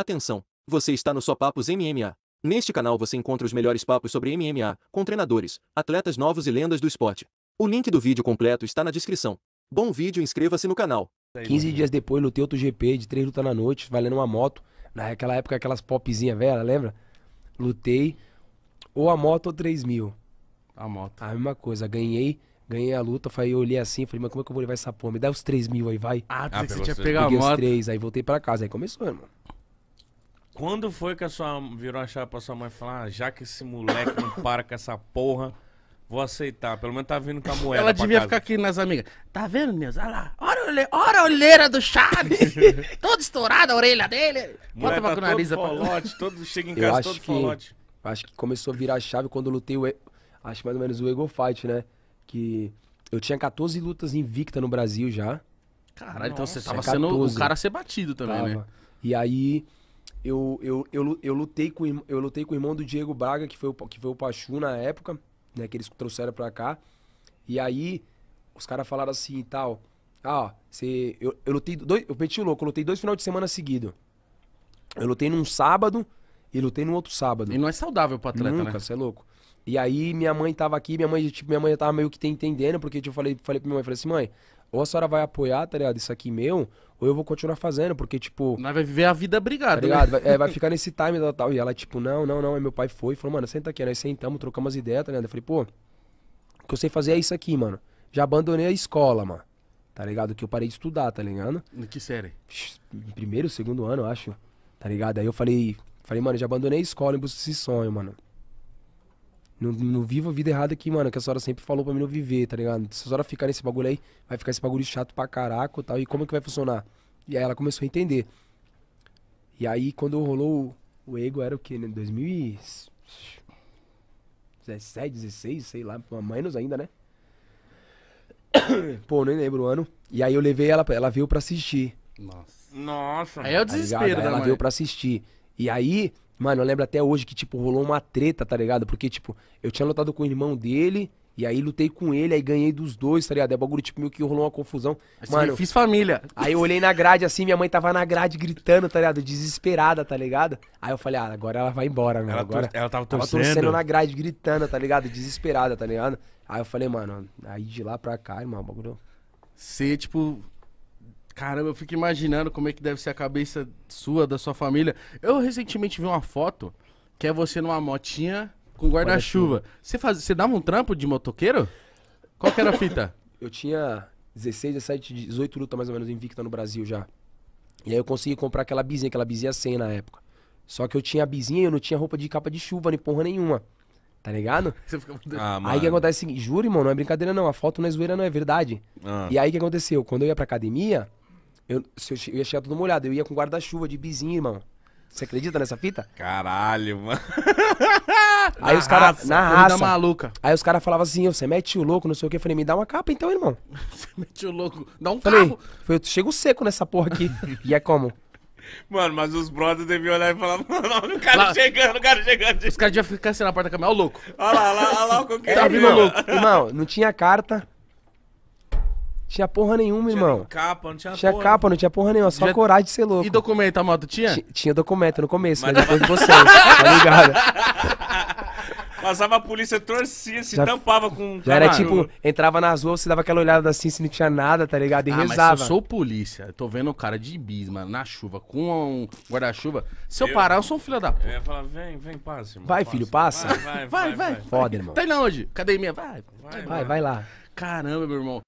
Atenção! Você está no Só Papos MMA. Neste canal você encontra os melhores papos sobre MMA, com treinadores, atletas novos e lendas do esporte. O link do vídeo completo está na descrição. Bom vídeo, inscreva-se no canal. 15 dias depois, lutei outro GP de três lutas na noite, valendo uma moto. Naquela época, aquelas popzinhas velha, lembra? Lutei ou a moto ou 3 mil. A moto. A mesma coisa, ganhei. Ganhei a luta, falei, eu olhei assim, falei, mas como é que eu vou levar essa porra? Me dá os 3 mil aí, vai. Ah, ah você tinha pegado a moto. Peguei os 3, aí voltei pra casa, aí começou, irmão. Quando foi que a sua virou a chave pra sua mãe falar, ah, já que esse moleque não para com essa porra, vou aceitar. Pelo menos tá vindo com a moeda. Ela devia casa. ficar aqui nas amigas. Tá vendo, meus Olha lá. Olha, olha a olheira do Chaves. todo estourado a orelha dele. Bota tá o nariz todo folote, pra... todo chega em casa, eu acho todo que, folote. Acho que começou a virar a chave quando eu lutei o. Acho mais ou menos o Ego Fight, né? Que eu tinha 14 lutas invicta no Brasil já. Caralho, Nossa, então você tava sendo o cara a ser batido também, tava. né? E aí eu, eu, eu, eu, lutei com, eu lutei com o irmão do Diego Braga, que foi o, que foi o Pachu na época, né? Que eles trouxeram pra cá. E aí, os caras falaram assim e tal. Ah, ó, você, eu, eu lutei dois. Eu peti o louco, eu lutei dois finais de semana seguido. Eu lutei num sábado e lutei no outro sábado. E não é saudável pro atleta, Nunca, né? Você é louco. E aí minha mãe tava aqui, minha mãe, tipo, minha mãe tava meio que entendendo, porque tipo, eu falei, falei pra minha mãe, falei assim, mãe, ou a senhora vai apoiar, tá ligado? Isso aqui meu, ou eu vou continuar fazendo, porque, tipo. Nós vai viver a vida brigada, tá né? ligado? Né? Vai, é, vai ficar nesse time e tal, E ela, tipo, não, não, não. Aí meu pai foi e falou, mano, senta aqui. Nós sentamos, trocamos as ideias, tá ligado? Eu falei, pô, o que eu sei fazer é isso aqui, mano. Já abandonei a escola, mano. Tá ligado? Que eu parei de estudar, tá ligado? No que série? Primeiro, segundo ano, eu acho. Tá ligado? Aí eu falei, falei, mano, já abandonei a escola em busca desse sonho, mano. Não, não vivo a vida errada aqui, mano, que a senhora sempre falou pra mim não viver, tá ligado? Se a senhora ficar nesse bagulho aí, vai ficar esse bagulho chato pra caraco e tal, e como é que vai funcionar? E aí ela começou a entender. E aí, quando rolou o Ego, era o quê, né? 2017, 16, sei lá, menos ainda, né? Pô, nem lembro o ano. E aí eu levei ela, ela veio pra assistir. Nossa. Nossa. Aí é o tá desespero, tá né? Ela mãe? veio pra assistir. E aí, Mano, eu lembro até hoje que, tipo, rolou uma treta, tá ligado? Porque, tipo, eu tinha lutado com o irmão dele, e aí lutei com ele, aí ganhei dos dois, tá ligado? É bagulho, tipo, meio que rolou uma confusão. Assim, mano, eu fiz família. Aí eu olhei na grade assim, minha mãe tava na grade gritando, tá ligado? Desesperada, tá ligado? Aí eu falei, ah, agora ela vai embora, meu. Ela, agora, ela tava torcendo. Ela torcendo na grade, gritando, tá ligado? Desesperada, tá ligado? Aí eu falei, mano, aí de lá pra cá, irmão, bagulho. Você, tipo, Caramba, eu fico imaginando como é que deve ser a cabeça sua, da sua família. Eu recentemente vi uma foto que é você numa motinha com guarda-chuva. você, faz... você dava um trampo de motoqueiro? Qual que era a fita? Eu tinha 16, 17, 18 lutas mais ou menos invicta no Brasil já. E aí eu consegui comprar aquela bizinha, aquela bizinha 100 na época. Só que eu tinha a bizinha e eu não tinha roupa de capa de chuva, nem porra nenhuma. Tá ligado? Ah, aí que acontece o seguinte, juro, irmão, não é brincadeira não, a foto não é zoeira não, é verdade. Ah. E aí que aconteceu? Quando eu ia pra academia, eu, se eu, eu ia chegar tudo molhado. Eu ia com guarda-chuva de bizinho, irmão. Você acredita nessa fita? Caralho, mano. Aí na os caras. Na raça. maluca. Aí os caras falavam assim: você mete o louco, não sei o que. Eu falei: me dá uma capa então, irmão. Você mete o louco, dá um falei, carro. Falei, eu chego seco nessa porra aqui. e é como? Mano, mas os brothers deviam olhar e falar: mano, o cara lá, chegando, o cara chegando. Os caras deviam ficar assim na porta da cama, olha o louco. Olha lá, olha lá, olha lá o que Tá vindo louco. Irmão, não tinha carta. Tinha porra nenhuma, tinha irmão. Capa, não tinha, tinha porra. capa, não tinha porra nenhuma, só Já... coragem de ser louco. E documento, a moto tinha? T tinha documento no começo, mas, mas né, depois de você, tá ligado? Passava a polícia, torcia, se já, tampava com. Já era tipo, entrava nas ruas, você dava aquela olhada assim, se não tinha nada, tá ligado? E ah, rezava. Mas se eu sou polícia, eu tô vendo o cara de bis, mano, na chuva, com um guarda-chuva. Se eu, eu, parar, eu sou um filho da puta. Eu ia falar, vem, vem, passa, irmão. Vai, passa. filho, passa. Vai, vai, vai. vai, vai, vai. Foda, irmão. Tá indo aonde? Academia, vai. Vai, vai, vai lá. Caramba, meu irmão.